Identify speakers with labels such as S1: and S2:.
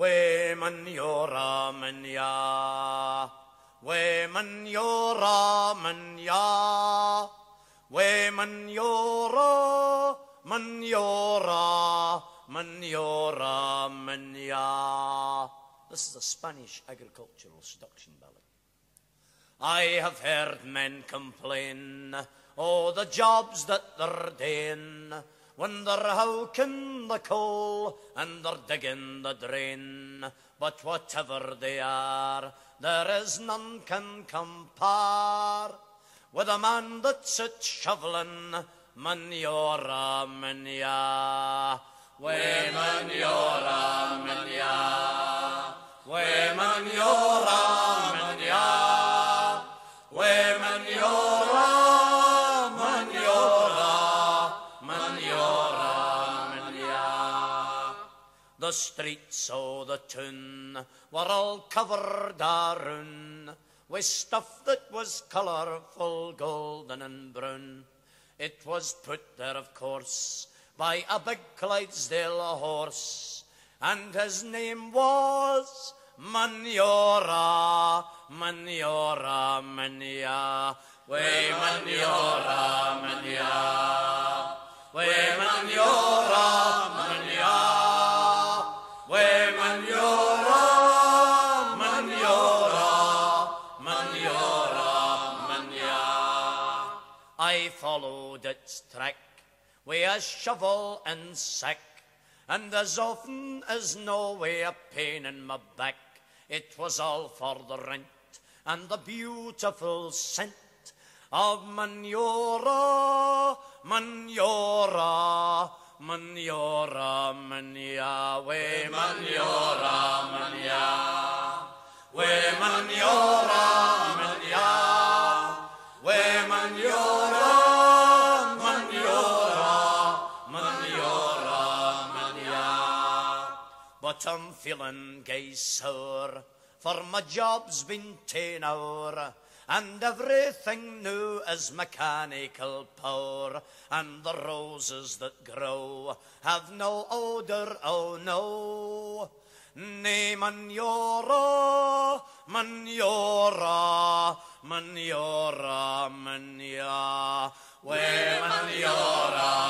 S1: ومن يرى من يا ومن يرى من يا man يرى من يرى من يرى من يا This is a Spanish agricultural seduction ballad. I have heard men complain Oh, the jobs that they're doing when they're hawking the coal and they're digging the drain. But whatever they are, there is none can compare with a man that sits shoveling manure, manure. the streets o' the town were all covered around with stuff that was colourful, golden and brown. It was put there, of course, by a big Clydesdale horse, and his name was Maniora, Maniora, Mania, way Maniora. I followed its track with a shovel and sack, and as often as no way a pain in my back, it was all for the rent and the beautiful scent of manura, manura, manura, manya, we manura, manya, way manura. I'm feeling, gay sore, for my job's been ten hour, and everything new is mechanical power, and the roses that grow have no odour, oh no. Nay, maniora, maniora, maniora, mania, we maniora.